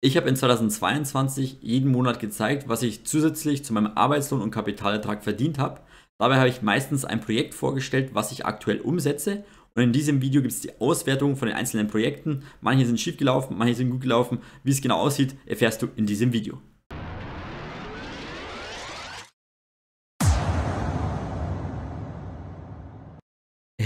Ich habe in 2022 jeden Monat gezeigt, was ich zusätzlich zu meinem Arbeitslohn und Kapitalertrag verdient habe. Dabei habe ich meistens ein Projekt vorgestellt, was ich aktuell umsetze. Und in diesem Video gibt es die Auswertung von den einzelnen Projekten. Manche sind schief gelaufen, manche sind gut gelaufen. Wie es genau aussieht, erfährst du in diesem Video.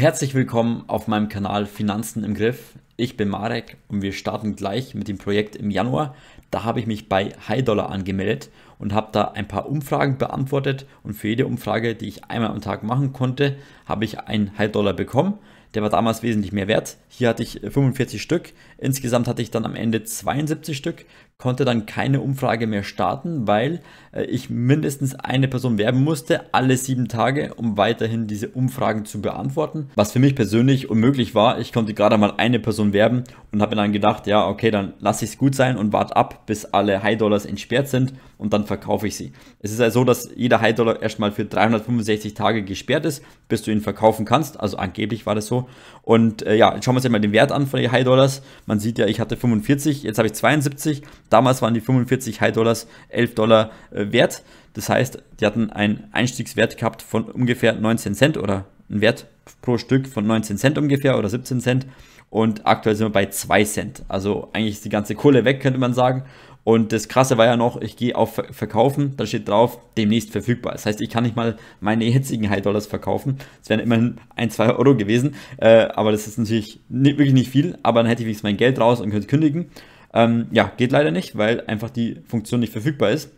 Herzlich willkommen auf meinem Kanal Finanzen im Griff. Ich bin Marek und wir starten gleich mit dem Projekt im Januar. Da habe ich mich bei HighDollar angemeldet und habe da ein paar Umfragen beantwortet und für jede Umfrage, die ich einmal am Tag machen konnte, habe ich einen HighDollar bekommen. Der war damals wesentlich mehr wert. Hier hatte ich 45 Stück. Insgesamt hatte ich dann am Ende 72 Stück, konnte dann keine Umfrage mehr starten, weil äh, ich mindestens eine Person werben musste, alle sieben Tage, um weiterhin diese Umfragen zu beantworten. Was für mich persönlich unmöglich war, ich konnte gerade mal eine Person werben und habe mir dann gedacht, ja, okay, dann lasse ich es gut sein und warte ab, bis alle High Dollars entsperrt sind und dann verkaufe ich sie. Es ist also so, dass jeder High Dollar erstmal für 365 Tage gesperrt ist, bis du ihn verkaufen kannst. Also angeblich war das so. Und äh, ja, jetzt schauen wir uns mal den Wert an von den High Dollars. Man sieht ja, ich hatte 45, jetzt habe ich 72. Damals waren die 45 High Dollars 11 Dollar äh, wert. Das heißt, die hatten einen Einstiegswert gehabt von ungefähr 19 Cent oder einen Wert pro Stück von 19 Cent ungefähr oder 17 Cent. Und aktuell sind wir bei 2 Cent. Also eigentlich ist die ganze Kohle weg, könnte man sagen. Und das Krasse war ja noch, ich gehe auf Verkaufen, da steht drauf, demnächst verfügbar. Das heißt, ich kann nicht mal meine jetzigen High Dollars verkaufen. Das wären immerhin ein, zwei Euro gewesen. Äh, aber das ist natürlich nicht, wirklich nicht viel. Aber dann hätte ich wenigstens mein Geld raus und könnte kündigen. Ähm, ja, geht leider nicht, weil einfach die Funktion nicht verfügbar ist.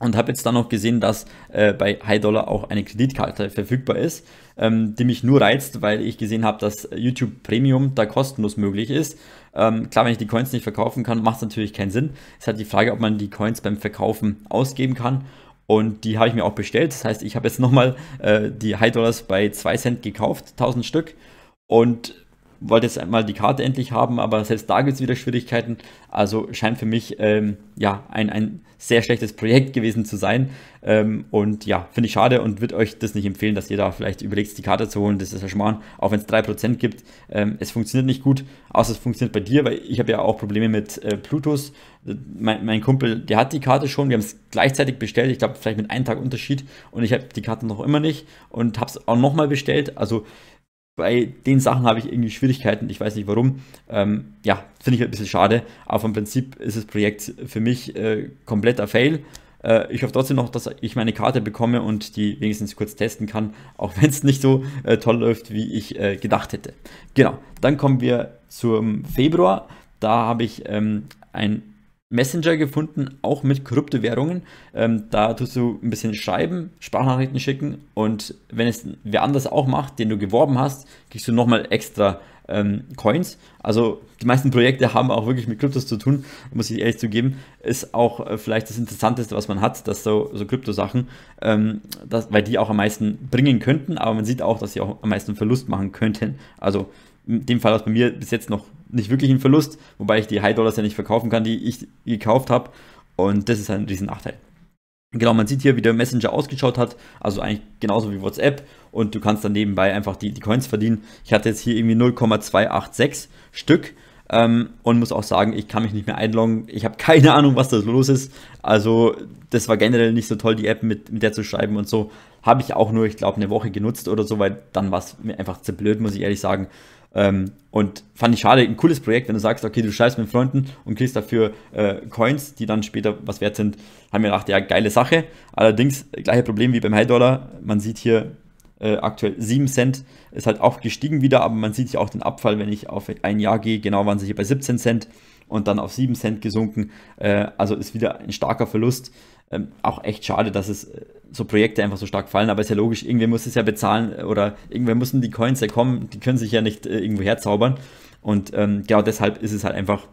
Und habe jetzt dann noch gesehen, dass äh, bei High Dollar auch eine Kreditkarte verfügbar ist, ähm, die mich nur reizt, weil ich gesehen habe, dass YouTube Premium da kostenlos möglich ist. Ähm, klar, wenn ich die Coins nicht verkaufen kann, macht es natürlich keinen Sinn. Es ist halt die Frage, ob man die Coins beim Verkaufen ausgeben kann. Und die habe ich mir auch bestellt. Das heißt, ich habe jetzt nochmal äh, die High Dollars bei 2 Cent gekauft, 1000 Stück. Und wollte jetzt einmal die Karte endlich haben, aber selbst da gibt es wieder Schwierigkeiten. Also scheint für mich ähm, ja, ein, ein sehr schlechtes Projekt gewesen zu sein. Ähm, und ja, finde ich schade und würde euch das nicht empfehlen, dass ihr da vielleicht überlegt, die Karte zu holen. Das ist ja Schmarrn, auch wenn es 3% gibt. Ähm, es funktioniert nicht gut, außer es funktioniert bei dir, weil ich habe ja auch Probleme mit äh, Plutus. Mein, mein, Kumpel, der hat die Karte schon, wir haben es gleichzeitig bestellt, ich glaube vielleicht mit einem Tag Unterschied und ich habe die Karte noch immer nicht und habe es auch nochmal bestellt. Also bei den Sachen habe ich irgendwie Schwierigkeiten, ich weiß nicht warum. Ähm, ja, finde ich halt ein bisschen schade, aber im Prinzip ist das Projekt für mich äh, kompletter Fail. Äh, ich hoffe trotzdem noch, dass ich meine Karte bekomme und die wenigstens kurz testen kann, auch wenn es nicht so äh, toll läuft, wie ich äh, gedacht hätte. Genau, dann kommen wir zum Februar. Da habe ich ähm, ein Messenger gefunden, auch mit Kryptowährungen. Ähm, da tust du ein bisschen schreiben, Sprachnachrichten schicken und wenn es wer anders auch macht, den du geworben hast, kriegst du nochmal extra ähm, Coins. Also die meisten Projekte haben auch wirklich mit Kryptos zu tun, muss ich ehrlich zugeben. Ist auch äh, vielleicht das Interessanteste, was man hat, dass so, so Kryptosachen, ähm, weil die auch am meisten bringen könnten, aber man sieht auch, dass sie auch am meisten Verlust machen könnten. Also in dem Fall war es bei mir bis jetzt noch nicht wirklich ein Verlust, wobei ich die High Dollars ja nicht verkaufen kann, die ich gekauft habe. Und das ist ein riesen Nachteil. Genau, man sieht hier, wie der Messenger ausgeschaut hat, also eigentlich genauso wie WhatsApp und du kannst dann nebenbei einfach die, die Coins verdienen. Ich hatte jetzt hier irgendwie 0,286 Stück ähm, und muss auch sagen, ich kann mich nicht mehr einloggen. Ich habe keine Ahnung, was da los ist. Also das war generell nicht so toll, die App mit, mit der zu schreiben und so. Habe ich auch nur, ich glaube, eine Woche genutzt oder so, weil dann war es mir einfach zu blöd, muss ich ehrlich sagen. Ähm, und fand ich schade, ein cooles Projekt, wenn du sagst, okay, du schreibst mit Freunden und kriegst dafür äh, Coins, die dann später was wert sind, haben wir gedacht, ja, geile Sache. Allerdings, gleiche Problem wie beim High Dollar, man sieht hier äh, aktuell 7 Cent, ist halt auch gestiegen wieder, aber man sieht hier auch den Abfall, wenn ich auf ein Jahr gehe, genau waren sie hier bei 17 Cent und dann auf 7 Cent gesunken, äh, also ist wieder ein starker Verlust ähm, auch echt schade, dass es äh, so Projekte einfach so stark fallen, aber ist ja logisch, irgendwer muss es ja bezahlen äh, oder irgendwer müssen die Coins ja kommen, die können sich ja nicht äh, irgendwo herzaubern. Und ähm, genau deshalb ist es halt einfach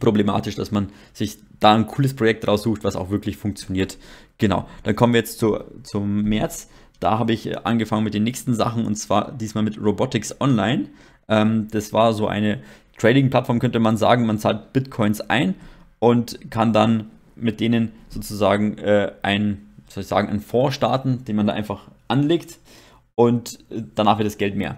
problematisch, dass man sich da ein cooles Projekt raussucht, was auch wirklich funktioniert. Genau, dann kommen wir jetzt zu, zum März. Da habe ich äh, angefangen mit den nächsten Sachen und zwar diesmal mit Robotics Online. Ähm, das war so eine Trading-Plattform, könnte man sagen. Man zahlt Bitcoins ein und kann dann mit denen sozusagen äh, ein, soll ich sagen, einen Fonds starten, den man da einfach anlegt und äh, danach wird das Geld mehr.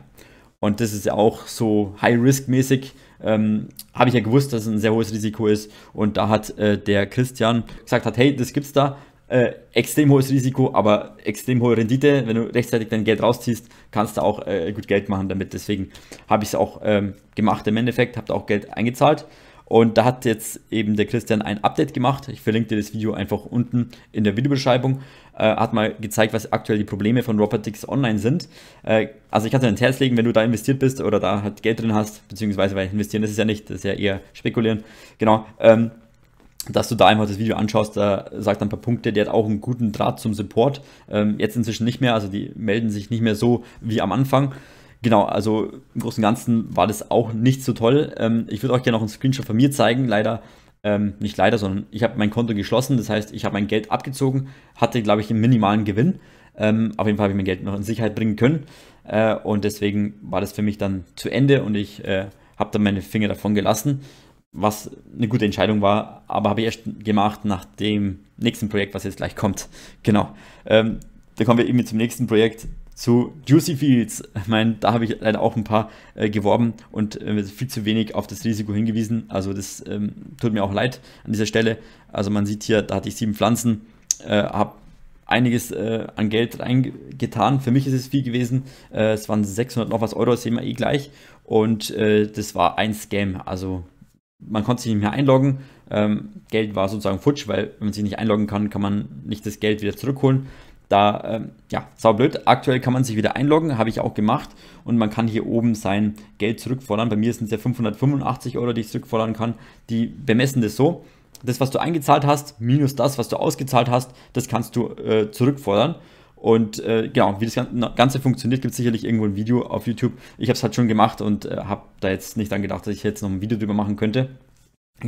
Und das ist ja auch so High-Risk-mäßig. Ähm, Habe ich ja gewusst, dass es ein sehr hohes Risiko ist. Und da hat äh, der Christian gesagt, hat, hey, das gibt's da. Äh, extrem hohes Risiko, aber extrem hohe Rendite. Wenn du rechtzeitig dein Geld rausziehst, kannst du auch äh, gut Geld machen damit. Deswegen habe ich es auch ähm, gemacht im Endeffekt, habe da auch Geld eingezahlt und da hat jetzt eben der Christian ein Update gemacht. Ich verlinke dir das Video einfach unten in der Videobeschreibung. Äh, hat mal gezeigt, was aktuell die Probleme von Robotics Online sind. Äh, also ich kann dir ins Herz legen, wenn du da investiert bist oder da halt Geld drin hast, beziehungsweise weil investieren ist es ja nicht, das ist ja eher spekulieren. Genau. Ähm, dass du da einfach das Video anschaust, da sagt ein paar Punkte, der hat auch einen guten Draht zum Support. Ähm, jetzt inzwischen nicht mehr, also die melden sich nicht mehr so wie am Anfang genau, also im Großen und Ganzen war das auch nicht so toll. Ähm, ich würde euch gerne noch einen Screenshot von mir zeigen. Leider, ähm, nicht leider, sondern ich habe mein Konto geschlossen. Das heißt, ich habe mein Geld abgezogen, hatte, glaube ich, einen minimalen Gewinn. Ähm, auf jeden Fall habe ich mein Geld noch in Sicherheit bringen können. Äh, und deswegen war das für mich dann zu Ende und ich äh, habe dann meine Finger davon gelassen, was eine gute Entscheidung war. Aber habe ich erst gemacht nach dem nächsten Projekt, was jetzt gleich kommt. Genau. Ähm, dann kommen wir eben zum nächsten Projekt zu Juicy Fields. Ich meine, da habe ich leider auch ein paar äh, geworben und äh, viel zu wenig auf das Risiko hingewiesen. Also das ähm, tut mir auch leid an dieser Stelle. Also man sieht hier, da hatte ich sieben Pflanzen, äh, habe einiges äh, an Geld reingetan. Für mich ist es viel gewesen. Äh, es waren 600 noch was Euro, das sehen wir eh gleich. Und äh, das war ein Scam. Also man konnte sich nicht mehr einloggen. Ähm, Geld war sozusagen futsch, weil wenn man sich nicht einloggen kann, kann man nicht das Geld wieder zurückholen. Da, ähm, ja, saublöd. Aktuell kann man sich wieder einloggen, habe ich auch gemacht. Und man kann hier oben sein Geld zurückfordern. Bei mir sind es ja 585 Euro, die ich zurückfordern kann. Die bemessen das so. Das, was du eingezahlt hast, minus das, was du ausgezahlt hast, das kannst du äh, zurückfordern. Und äh, genau, wie das Ganze funktioniert, gibt es sicherlich irgendwo ein Video auf YouTube. Ich habe es halt schon gemacht und äh, habe da jetzt nicht dran gedacht, dass ich jetzt noch ein Video drüber machen könnte.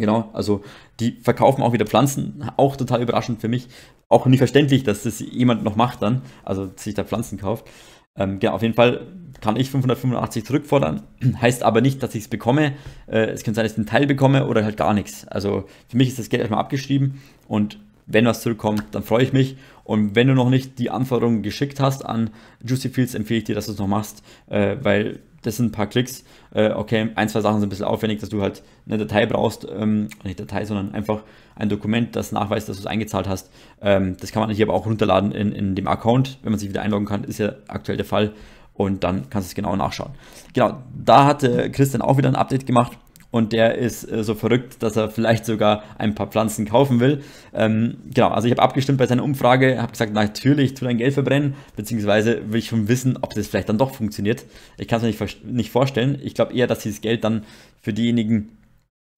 Genau, also die verkaufen auch wieder Pflanzen, auch total überraschend für mich. Auch nicht verständlich, dass das jemand noch macht dann, also sich da Pflanzen kauft. Ähm, ja, genau, auf jeden Fall kann ich 585 zurückfordern, heißt aber nicht, dass ich es bekomme. Äh, es könnte sein, dass ich den Teil bekomme oder halt gar nichts. Also für mich ist das Geld erstmal abgeschrieben und wenn was zurückkommt, dann freue ich mich. Und wenn du noch nicht die Anforderungen geschickt hast an Juicy Fields, empfehle ich dir, dass du es noch machst, äh, weil das sind ein paar Klicks. Äh, okay, ein, zwei Sachen sind ein bisschen aufwendig, dass du halt eine Datei brauchst, ähm, nicht Datei, sondern einfach ein Dokument, das nachweist, dass du es eingezahlt hast. Ähm, das kann man hier aber auch runterladen in, in dem Account, wenn man sich wieder einloggen kann, ist ja aktuell der Fall. Und dann kannst du es genau nachschauen. Genau, da hatte Christian auch wieder ein Update gemacht und der ist äh, so verrückt, dass er vielleicht sogar ein paar Pflanzen kaufen will. Ähm, genau, also ich habe abgestimmt bei seiner Umfrage, habe gesagt, natürlich, tu dein Geld verbrennen, beziehungsweise will ich schon wissen, ob das vielleicht dann doch funktioniert. Ich kann es mir nicht, nicht vorstellen. Ich glaube eher, dass sie das Geld dann für diejenigen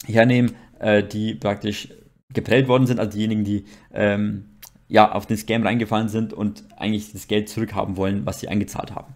hernehmen, äh, die praktisch geprellt worden sind, also diejenigen, die ähm, ja, auf den Scam reingefallen sind und eigentlich das Geld zurückhaben wollen, was sie eingezahlt haben.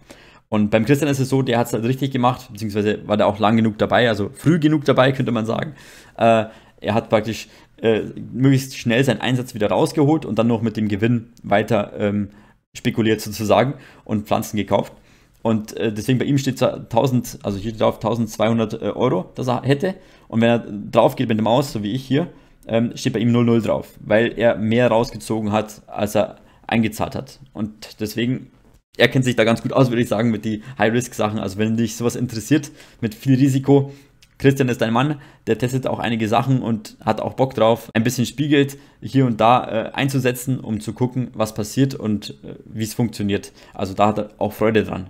Und beim Christian ist es so, der hat es halt richtig gemacht, beziehungsweise war der auch lang genug dabei, also früh genug dabei, könnte man sagen. Äh, er hat praktisch äh, möglichst schnell seinen Einsatz wieder rausgeholt und dann noch mit dem Gewinn weiter ähm, spekuliert sozusagen und Pflanzen gekauft. Und äh, deswegen bei ihm steht 1000, also hier drauf 1200 äh, Euro, das er hätte. Und wenn er drauf geht mit der Maus, so wie ich hier, ähm, steht bei ihm 00 drauf, weil er mehr rausgezogen hat, als er eingezahlt hat. Und deswegen er kennt sich da ganz gut aus, würde ich sagen, mit die High-Risk-Sachen. Also wenn dich sowas interessiert, mit viel Risiko, Christian ist ein Mann, der testet auch einige Sachen und hat auch Bock drauf, ein bisschen Spielgeld hier und da äh, einzusetzen, um zu gucken, was passiert und äh, wie es funktioniert. Also da hat er auch Freude dran.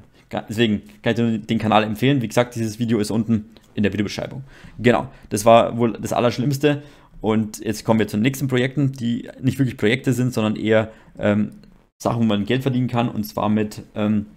Deswegen kann ich dir den Kanal empfehlen. Wie gesagt, dieses Video ist unten in der Videobeschreibung. Genau, das war wohl das Allerschlimmste. Und jetzt kommen wir zu den nächsten Projekten, die nicht wirklich Projekte sind, sondern eher ähm, Sachen, wo man Geld verdienen kann, und zwar mit ähm,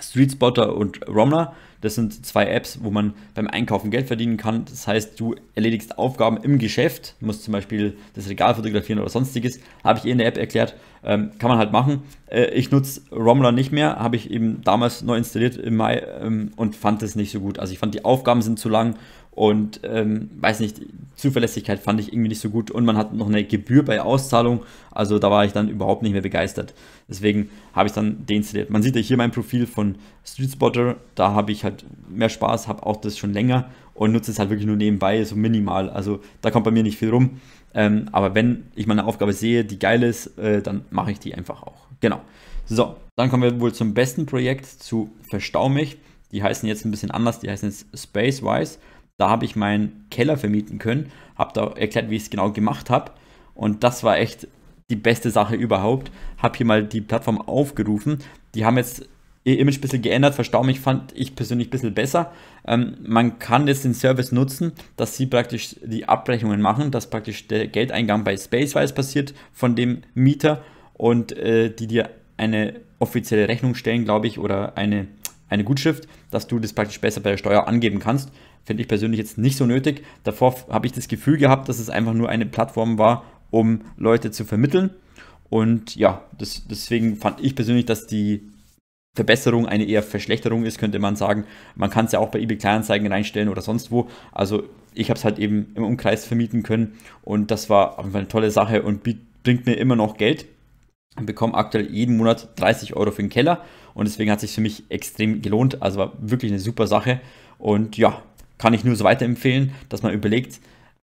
Street Spotter und Romner. Das sind zwei Apps, wo man beim Einkaufen Geld verdienen kann. Das heißt, du erledigst Aufgaben im Geschäft, musst zum Beispiel das Regal fotografieren oder sonstiges. Habe ich eh in der App erklärt, ähm, kann man halt machen. Äh, ich nutze Romler nicht mehr, habe ich eben damals neu installiert im Mai ähm, und fand es nicht so gut. Also ich fand die Aufgaben sind zu lang und ähm, weiß nicht, Zuverlässigkeit fand ich irgendwie nicht so gut und man hat noch eine Gebühr bei Auszahlung, also da war ich dann überhaupt nicht mehr begeistert. Deswegen habe ich dann deinstalliert. Man sieht ja hier mein Profil von StreetSpotter. da habe ich halt mehr Spaß, habe auch das schon länger und nutze es halt wirklich nur nebenbei, so minimal. Also da kommt bei mir nicht viel rum. Ähm, aber wenn ich meine Aufgabe sehe, die geil ist, äh, dann mache ich die einfach auch. Genau. So, dann kommen wir wohl zum besten Projekt, zu Verstaumich. Die heißen jetzt ein bisschen anders, die heißen jetzt Spacewise. Da habe ich meinen Keller vermieten können, habe da erklärt, wie ich es genau gemacht habe. Und das war echt die beste Sache überhaupt. Habe hier mal die Plattform aufgerufen. Die haben jetzt ihr Image ein bisschen geändert. Verstau fand ich persönlich ein bisschen besser. Ähm, man kann jetzt den Service nutzen, dass sie praktisch die Abrechnungen machen, dass praktisch der Geldeingang bei Spacewise passiert von dem Mieter und äh, die dir eine offizielle Rechnung stellen, glaube ich, oder eine, eine Gutschrift, dass du das praktisch besser bei der Steuer angeben kannst. Finde ich persönlich jetzt nicht so nötig. Davor habe ich das Gefühl gehabt, dass es einfach nur eine Plattform war, um Leute zu vermitteln. Und ja, das, deswegen fand ich persönlich, dass die Verbesserung eine eher Verschlechterung ist, könnte man sagen. Man kann es ja auch bei eBay Kleinanzeigen reinstellen oder sonst wo. Also ich habe es halt eben im Umkreis vermieten können und das war auf jeden Fall eine tolle Sache und bringt mir immer noch Geld Ich bekomme aktuell jeden Monat 30 Euro für den Keller und deswegen hat es sich für mich extrem gelohnt. Also war wirklich eine super Sache und ja, kann ich nur so weiterempfehlen, dass man überlegt,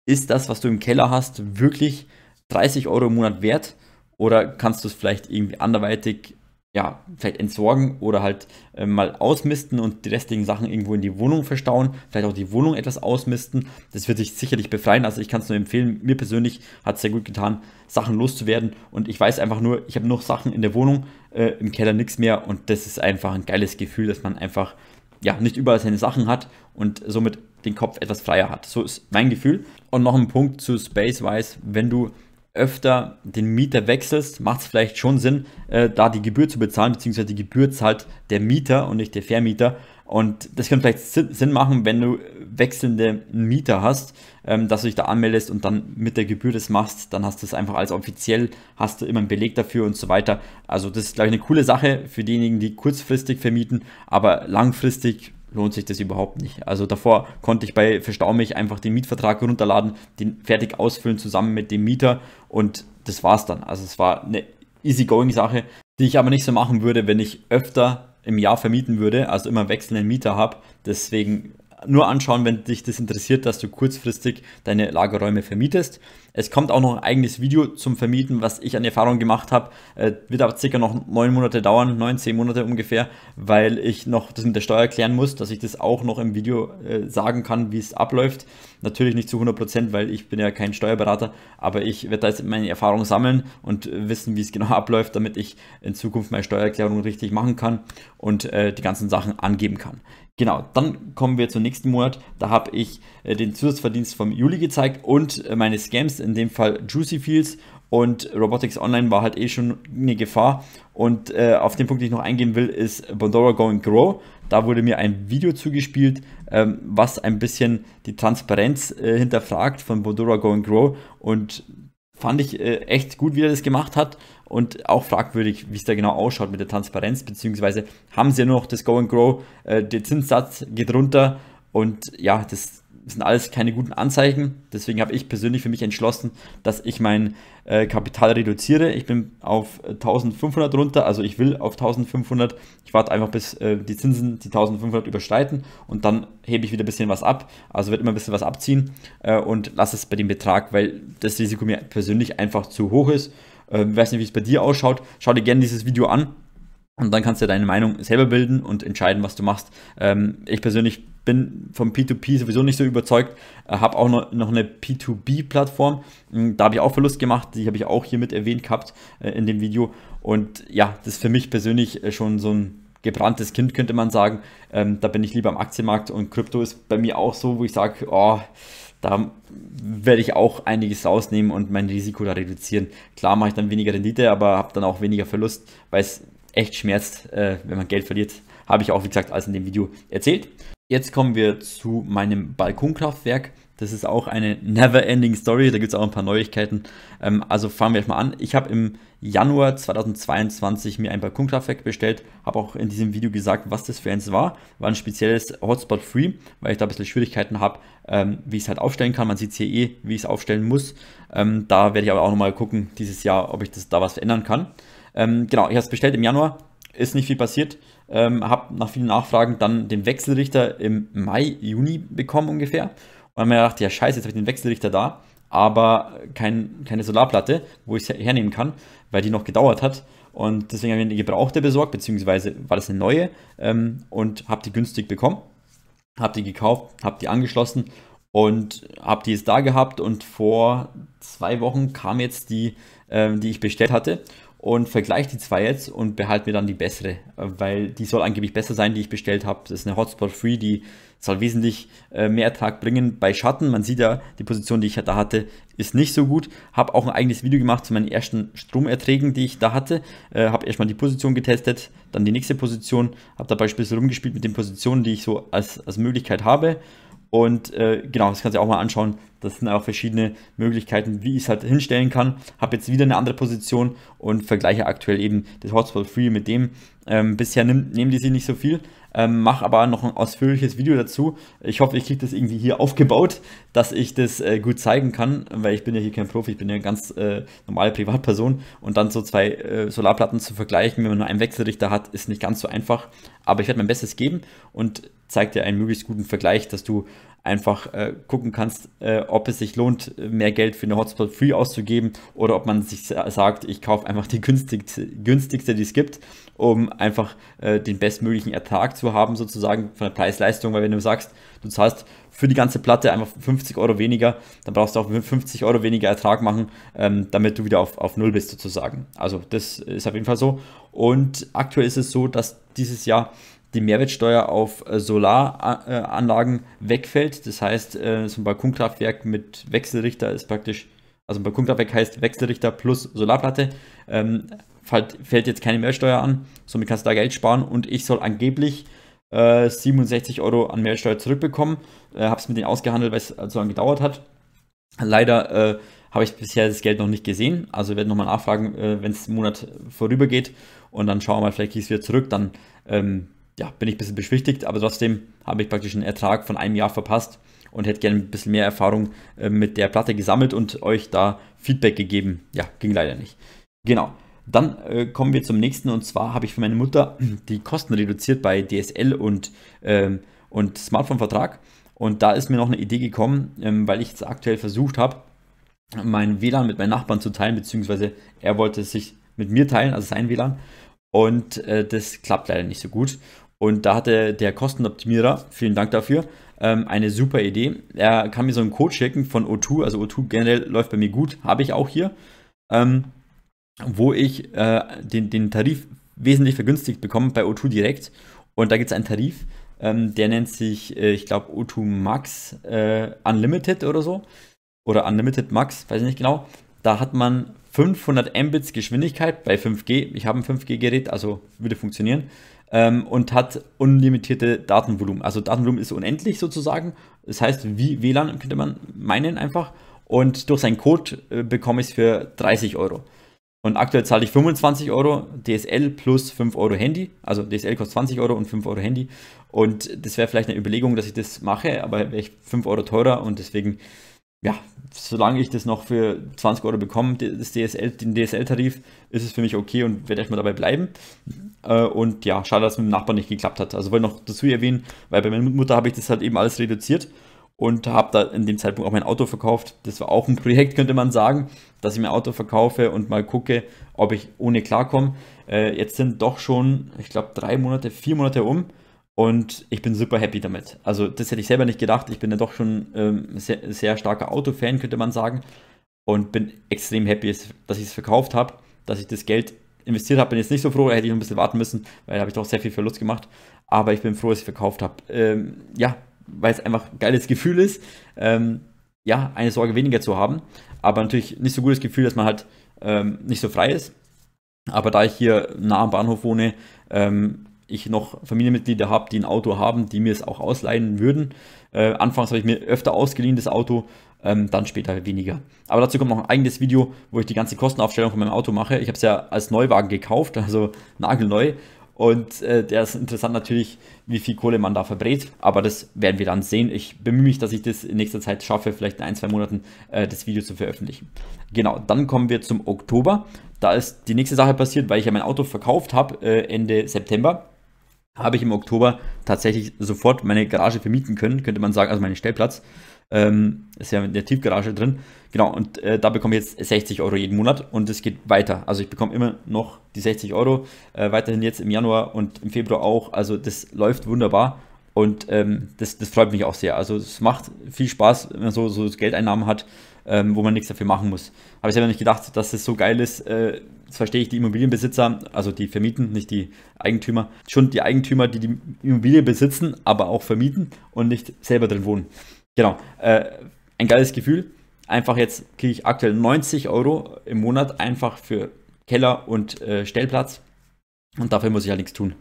ist das, was du im Keller hast, wirklich 30 Euro im Monat wert oder kannst du es vielleicht irgendwie anderweitig ja, vielleicht entsorgen oder halt äh, mal ausmisten und die restlichen Sachen irgendwo in die Wohnung verstauen, vielleicht auch die Wohnung etwas ausmisten. Das wird sich sicherlich befreien. Also ich kann es nur empfehlen. Mir persönlich hat es sehr gut getan, Sachen loszuwerden. Und ich weiß einfach nur, ich habe noch Sachen in der Wohnung, äh, im Keller nichts mehr. Und das ist einfach ein geiles Gefühl, dass man einfach ja, nicht überall seine Sachen hat und somit den Kopf etwas freier hat. So ist mein Gefühl. Und noch ein Punkt zu Spacewise, wenn du öfter den Mieter wechselst, macht es vielleicht schon Sinn, äh, da die Gebühr zu bezahlen, beziehungsweise die Gebühr zahlt der Mieter und nicht der Vermieter. Und das kann vielleicht Sinn machen, wenn du wechselnde Mieter hast, ähm, dass du dich da anmeldest und dann mit der Gebühr das machst, dann hast du es einfach als offiziell, hast du immer einen Beleg dafür und so weiter. Also das ist, glaube ich, eine coole Sache für diejenigen, die kurzfristig vermieten, aber langfristig lohnt sich das überhaupt nicht. Also davor konnte ich bei Verstaumich einfach den Mietvertrag runterladen, den fertig ausfüllen zusammen mit dem Mieter und das war's dann. Also es war eine easygoing Sache, die ich aber nicht so machen würde, wenn ich öfter im Jahr vermieten würde, also immer wechselnden Mieter habe. Deswegen nur anschauen, wenn dich das interessiert, dass du kurzfristig deine Lagerräume vermietest. Es kommt auch noch ein eigenes Video zum Vermieten, was ich an Erfahrung gemacht habe. Äh, wird aber circa noch neun Monate dauern, neun, zehn Monate ungefähr, weil ich noch das mit der Steuer erklären muss, dass ich das auch noch im Video äh, sagen kann, wie es abläuft. Natürlich nicht zu 100%, Prozent, weil ich bin ja kein Steuerberater, aber ich werde da jetzt meine Erfahrung sammeln und wissen, wie es genau abläuft, damit ich in Zukunft meine Steuererklärung richtig machen kann und äh, die ganzen Sachen angeben kann. Genau, dann kommen wir zum nächsten Monat. Da habe ich äh, den Zusatzverdienst vom Juli gezeigt und äh, meine Scams in dem Fall Juicy Fields und Robotics Online war halt eh schon eine Gefahr. Und äh, auf den Punkt, den ich noch eingehen will, ist Bondora Going Grow. Da wurde mir ein Video zugespielt, ähm, was ein bisschen die Transparenz äh, hinterfragt von Bondora Going Grow und fand ich äh, echt gut, wie er das gemacht hat und auch fragwürdig, wie es da genau ausschaut mit der Transparenz, beziehungsweise haben sie ja nur noch das Go and Grow, äh, der Zinssatz geht runter und ja, das das sind alles keine guten Anzeichen. Deswegen habe ich persönlich für mich entschlossen, dass ich mein äh, Kapital reduziere. Ich bin auf 1500 äh, runter, also ich will auf 1500. Ich warte einfach, bis äh, die Zinsen die 1500 überschreiten und dann hebe ich wieder ein bisschen was ab. Also wird immer ein bisschen was abziehen äh, und lasse es bei dem Betrag, weil das Risiko mir persönlich einfach zu hoch ist. Ich ähm, weiß nicht, wie es bei dir ausschaut. Schau dir gerne dieses Video an und dann kannst du deine Meinung selber bilden und entscheiden, was du machst. Ähm, ich persönlich bin vom P2P sowieso nicht so überzeugt, äh, habe auch noch, eine P2B-Plattform. Hm, da habe ich auch Verlust gemacht, die habe ich auch hier mit erwähnt gehabt äh, in dem Video. Und ja, das ist für mich persönlich äh, schon so ein gebranntes Kind, könnte man sagen. Ähm, da bin ich lieber am Aktienmarkt und Krypto ist bei mir auch so, wo ich sage, oh, da werde ich auch einiges rausnehmen und mein Risiko da reduzieren. Klar mache ich dann weniger Rendite, aber habe dann auch weniger Verlust, weil es echt schmerzt, äh, wenn man Geld verliert. Habe ich auch, wie gesagt, alles in dem Video erzählt. Jetzt kommen wir zu meinem Balkonkraftwerk. Das ist auch eine never-ending Story. Da gibt es auch ein paar Neuigkeiten. Ähm, also fangen wir erstmal an. Ich habe im Januar 2022 mir ein Balkonkraftwerk bestellt. Habe auch in diesem Video gesagt, was das für eins war. War ein spezielles Hotspot-Free, weil ich da ein bisschen Schwierigkeiten habe, ähm, wie ich es halt aufstellen kann. Man sieht es hier eh, wie ich es aufstellen muss. Ähm, da werde ich aber auch nochmal gucken dieses Jahr, ob ich das da was verändern kann. Ähm, genau, ich habe es bestellt im Januar, ist nicht viel passiert. Ähm, habe nach vielen Nachfragen dann den Wechselrichter im Mai, Juni bekommen ungefähr. Und dann habe ich mir gedacht, ja scheiße, jetzt habe ich den Wechselrichter da, aber kein, keine Solarplatte, wo ich es hernehmen kann, weil die noch gedauert hat. Und deswegen habe ich eine gebrauchte besorgt, beziehungsweise war das eine neue ähm, und habe die günstig bekommen. Habe die gekauft, habe die angeschlossen und habe die jetzt da gehabt und vor zwei Wochen kam jetzt die, ähm, die ich bestellt hatte und vergleiche die zwei jetzt und behalte mir dann die bessere, weil die soll angeblich besser sein, die ich bestellt habe. Das ist eine Hotspot Free, die soll wesentlich äh, mehr Ertrag bringen. Bei Schatten, man sieht ja, die Position, die ich da hatte, ist nicht so gut. Habe auch ein eigenes Video gemacht zu meinen ersten Stromerträgen, die ich da hatte. Äh, habe erstmal die Position getestet, dann die nächste Position. Habe da beispielsweise rumgespielt mit den Positionen, die ich so als, als Möglichkeit habe und äh, genau, das kannst du auch mal anschauen. Das sind auch verschiedene Möglichkeiten, wie ich es halt hinstellen kann. Habe jetzt wieder eine andere Position und vergleiche aktuell eben das Hotspot Free mit dem. Ähm, bisher nehmen, nehmen die sich nicht so viel, ähm, Mache aber noch ein ausführliches Video dazu. Ich hoffe, ich kriege das irgendwie hier aufgebaut, dass ich das äh, gut zeigen kann, weil ich bin ja hier kein Profi, ich bin ja eine ganz äh, normale Privatperson. Und dann so zwei äh, Solarplatten zu vergleichen, wenn man nur einen Wechselrichter hat, ist nicht ganz so einfach. Aber ich werde mein Bestes geben und zeige dir einen möglichst guten Vergleich, dass du einfach äh, gucken kannst, äh, ob es sich lohnt, mehr Geld für eine Hotspot Free auszugeben oder ob man sich sagt, ich kaufe einfach die günstigste, günstigste die es gibt, um einfach äh, den bestmöglichen Ertrag zu haben, sozusagen von der Preis-Leistung, weil wenn du sagst, du zahlst für die ganze Platte einfach 50 Euro weniger, dann brauchst du auch 50 Euro weniger Ertrag machen, ähm, damit du wieder auf, auf Null bist sozusagen. Also das ist auf jeden Fall so. Und aktuell ist es so, dass dieses Jahr die Mehrwertsteuer auf äh, Solaranlagen wegfällt. Das heißt, äh, so ein Balkonkraftwerk mit Wechselrichter ist praktisch, also ein Balkonkraftwerk heißt Wechselrichter plus Solarplatte, ähm, fällt jetzt keine Mehrwertsteuer an. Somit kannst du da Geld sparen und ich soll angeblich 67 äh, Euro an Mehrwertsteuer zurückbekommen. Äh, habe es mit denen ausgehandelt, weil es so lange gedauert hat. Leider habe ich bisher das Geld noch nicht gesehen. Also werde nochmal nachfragen, wenn es einen Monat vorübergeht. Und dann schauen wir mal, vielleicht kriegst du wieder zurück. Dann ähm, ja, bin ich ein bisschen beschwichtigt, aber trotzdem habe ich praktisch einen Ertrag von einem Jahr verpasst und hätte gerne ein bisschen mehr Erfahrung äh, mit der Platte gesammelt und euch da Feedback gegeben. Ja, ging leider nicht. Genau. Dann äh, kommen wir zum nächsten und zwar habe ich für meine Mutter die Kosten reduziert bei DSL und, ähm, und Smartphone-Vertrag. Und da ist mir noch eine Idee gekommen, ähm, weil ich jetzt aktuell versucht habe, mein WLAN mit meinen Nachbarn zu teilen, beziehungsweise er wollte es sich mit mir teilen, also sein WLAN. Und äh, das klappt leider nicht so gut. Und da hatte der Kostenoptimierer, vielen Dank dafür, ähm, eine super Idee. Er kann mir so einen Code schicken von O2, also O2 generell läuft bei mir gut, habe ich auch hier, ähm, wo ich äh, den, den Tarif wesentlich vergünstigt bekomme bei O2 direkt. Und da gibt es einen Tarif, ähm, der nennt sich, äh, ich glaube, O2 Max äh, Unlimited oder so. Oder Unlimited Max, weiß ich nicht genau. Da hat man 500 Mbits Geschwindigkeit bei 5G. Ich habe ein 5G-Gerät, also würde funktionieren ähm, und hat unlimitierte Datenvolumen. Also Datenvolumen ist unendlich sozusagen. Das heißt, wie WLAN könnte man meinen einfach. Und durch seinen Code äh, bekomme ich es für 30 Euro. Und aktuell zahle ich 25 Euro DSL plus 5 Euro Handy. Also DSL kostet 20 Euro und 5 Euro Handy. Und das wäre vielleicht eine Überlegung, dass ich das mache, aber wäre ich 5 Euro teurer und deswegen ja, solange ich das noch für 20 Euro bekomme, das DSL, den DSL-Tarif, ist es für mich okay und werde erstmal dabei bleiben. Äh, und ja, schade, dass es mit dem Nachbarn nicht geklappt hat. Also wollte noch dazu erwähnen, weil bei meiner Mutter habe ich das halt eben alles reduziert und habe da in dem Zeitpunkt auch mein Auto verkauft. Das war auch ein Projekt, könnte man sagen, dass ich mein Auto verkaufe und mal gucke, ob ich ohne klarkomme. Äh, jetzt sind doch schon, ich glaube, drei Monate, vier Monate um und ich bin super happy damit. Also, das hätte ich selber nicht gedacht. Ich bin ja doch schon ähm, sehr, sehr starker Autofan, könnte man sagen. Und bin extrem happy, dass ich es verkauft habe, dass ich das Geld investiert habe. Bin jetzt nicht so froh, da hätte ich noch ein bisschen warten müssen, weil da habe ich doch sehr viel Verlust gemacht. Aber ich bin froh, dass ich es verkauft habe. Ähm, ja, weil es einfach ein geiles Gefühl ist, ähm, ja, eine Sorge weniger zu haben. Aber natürlich nicht so gutes Gefühl, dass man halt ähm, nicht so frei ist. Aber da ich hier nah am Bahnhof wohne, ähm, ich noch Familienmitglieder habe, die ein Auto haben, die mir es auch ausleihen würden. Äh, anfangs habe ich mir öfter ausgeliehen, das Auto, ähm, dann später weniger. Aber dazu kommt noch ein eigenes Video, wo ich die ganze Kostenaufstellung von meinem Auto mache. Ich habe es ja als Neuwagen gekauft, also nagelneu. Und äh, der ist interessant natürlich, wie viel Kohle man da verbrät. Aber das werden wir dann sehen. Ich bemühe mich, dass ich das in nächster Zeit schaffe, vielleicht in ein, zwei Monaten äh, das Video zu veröffentlichen. Genau, dann kommen wir zum Oktober. Da ist die nächste Sache passiert, weil ich ja mein Auto verkauft habe äh, Ende September habe ich im Oktober tatsächlich sofort meine Garage vermieten können, könnte man sagen, also meinen Stellplatz. Ähm, ist ja in der Tiefgarage drin. Genau, und äh, da bekomme ich jetzt 60 Euro jeden Monat und es geht weiter. Also ich bekomme immer noch die 60 Euro, äh, weiterhin jetzt im Januar und im Februar auch. Also das läuft wunderbar und ähm, das, das freut mich auch sehr. Also es macht viel Spaß, wenn man so, so Geldeinnahmen hat, ähm, wo man nichts dafür machen muss. Habe ich selber nicht gedacht, dass es das so geil ist, äh, das verstehe ich die Immobilienbesitzer, also die vermieten, nicht die Eigentümer, schon die Eigentümer, die die Immobilie besitzen, aber auch vermieten und nicht selber drin wohnen. Genau, äh, ein geiles Gefühl. Einfach jetzt kriege ich aktuell 90 Euro im Monat einfach für Keller und äh, Stellplatz und dafür muss ich ja halt nichts tun.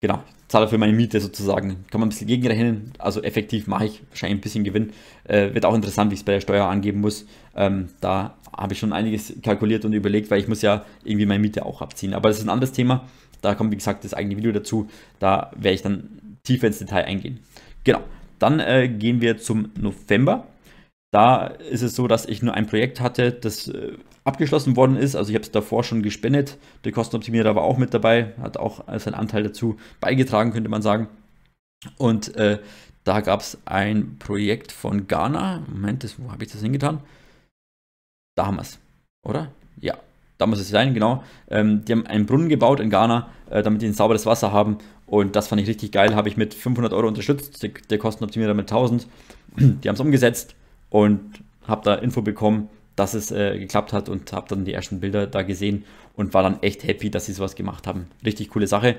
Genau, zahle für meine Miete sozusagen. Kann man ein bisschen gegenrechnen, also effektiv mache ich wahrscheinlich ein bisschen Gewinn. Äh, wird auch interessant, wie ich es bei der Steuer angeben muss. Ähm, da habe ich schon einiges kalkuliert und überlegt, weil ich muss ja irgendwie meine Miete auch abziehen. Aber das ist ein anderes Thema. Da kommt, wie gesagt, das eigene Video dazu. Da werde ich dann tiefer ins Detail eingehen. Genau, dann äh, gehen wir zum November. Da ist es so, dass ich nur ein Projekt hatte, das äh, abgeschlossen worden ist. Also ich habe es davor schon gespendet. Der Kostenoptimierer war auch mit dabei, hat auch seinen Anteil dazu beigetragen, könnte man sagen. Und äh, da gab es ein Projekt von Ghana. Moment, das, wo habe ich das hingetan? Da haben wir es, oder? Ja, da muss es sein, genau. Ähm, die haben einen Brunnen gebaut in Ghana, äh, damit die ein sauberes Wasser haben. Und das fand ich richtig geil. Habe ich mit 500 Euro unterstützt. Der, der Kostenoptimierer mit 1000. Die haben es umgesetzt und habe da Info bekommen, dass es äh, geklappt hat und habe dann die ersten Bilder da gesehen und war dann echt happy, dass sie sowas gemacht haben. Richtig coole Sache.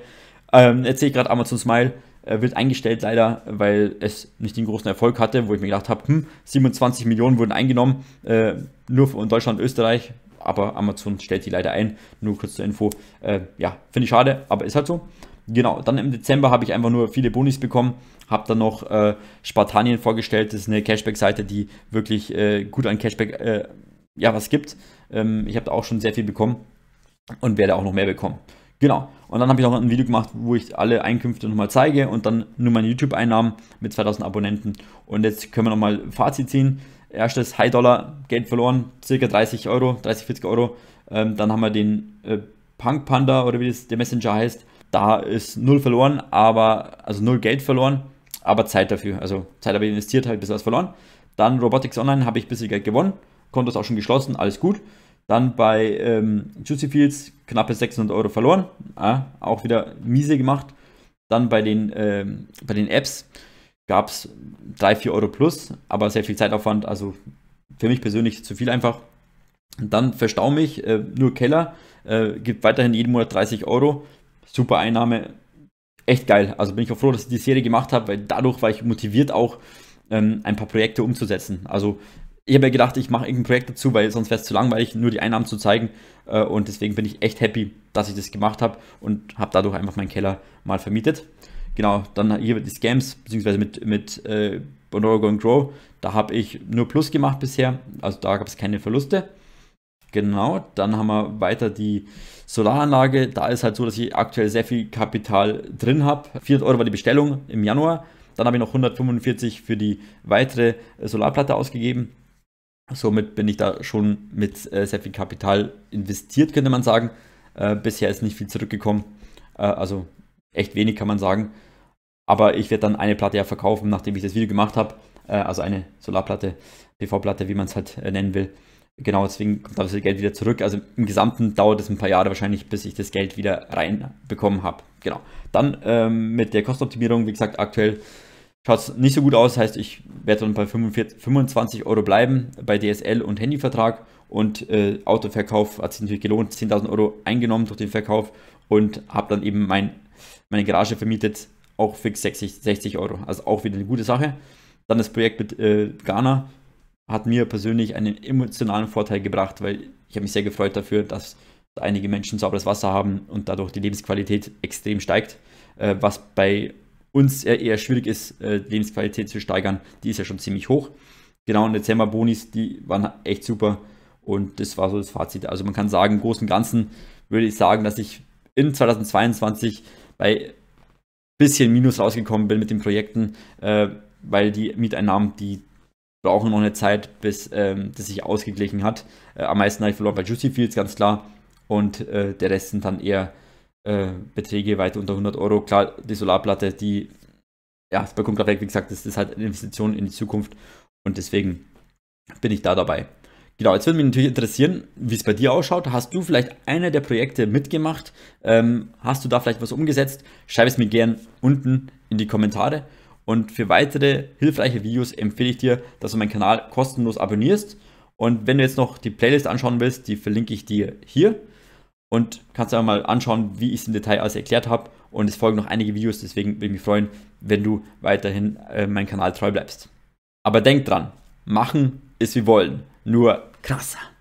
Ähm, jetzt sehe ich gerade Amazon Smile äh, wird eingestellt leider, weil es nicht den großen Erfolg hatte, wo ich mir gedacht habe, hm, 27 Millionen wurden eingenommen, äh, nur in Deutschland, und Österreich, aber Amazon stellt die leider ein. Nur kurz zur Info. Äh, ja, finde ich schade, aber ist halt so genau, dann im Dezember habe ich einfach nur viele Bonis bekommen, habe dann noch äh, Spartanien vorgestellt. Das ist eine Cashback-Seite, die wirklich äh, gut an Cashback, äh, ja, was gibt. Ähm, ich habe da auch schon sehr viel bekommen und werde auch noch mehr bekommen. Genau. Und dann habe ich auch noch ein Video gemacht, wo ich alle Einkünfte nochmal zeige und dann nur meine YouTube-Einnahmen mit 2000 Abonnenten. Und jetzt können wir nochmal Fazit ziehen. Erstes High-Dollar, Geld verloren, circa 30 Euro, 30, 40 Euro. Ähm, dann haben wir den äh, Punk Panda oder wie das, der Messenger heißt, da ist null verloren, aber also null Geld verloren, aber Zeit dafür. Also Zeit habe ich investiert, habe ich ein bisschen was verloren. Dann Robotics Online habe ich ein bisschen Geld gewonnen, Konto ist auch schon geschlossen, alles gut. Dann bei ähm, Juicy Fields knappe 600 Euro verloren, ja, auch wieder miese gemacht. Dann bei den, ähm, bei den Apps gab es 3, 4 Euro plus, aber sehr viel Zeitaufwand, also für mich persönlich zu viel einfach. Und Dann verstau mich, äh, nur Keller, äh, gibt weiterhin jeden Monat 30 Euro super Einnahme. Echt geil. Also bin ich auch froh, dass ich die Serie gemacht habe, weil dadurch war ich motiviert, auch ähm, ein paar Projekte umzusetzen. Also ich habe ja gedacht, ich mache irgendein Projekt dazu, weil sonst wäre es zu langweilig, nur die Einnahmen zu zeigen. Äh, und deswegen bin ich echt happy, dass ich das gemacht habe und habe dadurch einfach meinen Keller mal vermietet. Genau, dann hier die Scams, beziehungsweise mit, mit äh, Bonoro Go and Grow, da habe ich nur Plus gemacht bisher, also da gab es keine Verluste. Genau, dann haben wir weiter die Solaranlage. Da ist halt so, dass ich aktuell sehr viel Kapital drin habe. 400 Euro war die Bestellung im Januar. Dann habe ich noch 145 für die weitere äh, Solarplatte ausgegeben. Somit bin ich da schon mit äh, sehr viel Kapital investiert, könnte man sagen. Äh, bisher ist nicht viel zurückgekommen. also echt wenig kann man sagen. Aber ich werde dann eine Platte ja verkaufen, nachdem ich das Video gemacht habe. also eine Solarplatte, PV-Platte, wie man es halt nennen will. Genau, deswegen kommt das Geld wieder zurück. Also im Gesamten dauert es ein paar Jahre wahrscheinlich, bis ich das Geld wieder reinbekommen habe. Genau. Dann ähm, mit der Kostenoptimierung, wie gesagt, aktuell schaut es nicht so gut aus. Das heißt, ich werde dann bei 45, 25 Euro bleiben bei DSL und Handyvertrag. Und äh, Autoverkauf hat sich natürlich gelohnt, 10.000 Euro eingenommen durch den Verkauf und habe dann eben mein, meine Garage vermietet, auch fix 60, 60 Euro. Also auch wieder eine gute Sache. Dann das Projekt mit äh, Ghana hat mir persönlich einen emotionalen Vorteil gebracht, weil ich habe mich sehr gefreut dafür, dass einige Menschen sauberes Wasser haben und dadurch die Lebensqualität extrem steigt, äh, was bei uns eher schwierig ist, äh, Lebensqualität zu steigern. Die ist ja schon ziemlich hoch. Genau, und Dezember-Bonis, die waren echt super. Und das war so das Fazit. Also man kann sagen, im Großen und Ganzen würde ich sagen, dass ich in 2022 bei bisschen Minus rausgekommen bin mit den Projekten, äh, weil die Mieteinnahmen, die brauchen noch eine Zeit, bis ähm, das sich ausgeglichen hat. Äh, am meisten habe ich verloren bei Juicy Fields, ganz klar. Und äh, der Rest sind dann eher äh, Beträge weit unter 100 Euro. Klar, die Solarplatte, die, ja, bei Kunkraftwerk, wie gesagt, das ist halt eine Investition in die Zukunft. Und deswegen bin ich da dabei. Genau, jetzt würde mich natürlich interessieren, wie es bei dir ausschaut. Hast du vielleicht einer der Projekte mitgemacht? Ähm, hast du da vielleicht was umgesetzt? Schreib es mir gern unten in die Kommentare. Und für weitere hilfreiche Videos empfehle ich dir, dass du meinen Kanal kostenlos abonnierst. Und wenn du jetzt noch die Playlist anschauen willst, die verlinke ich dir hier. Und kannst dir mal anschauen, wie ich es im Detail alles erklärt habe. Und es folgen noch einige Videos, deswegen würde ich mich freuen, wenn du weiterhin äh, meinem Kanal treu bleibst. Aber denk dran, machen ist wie wollen, nur krasser.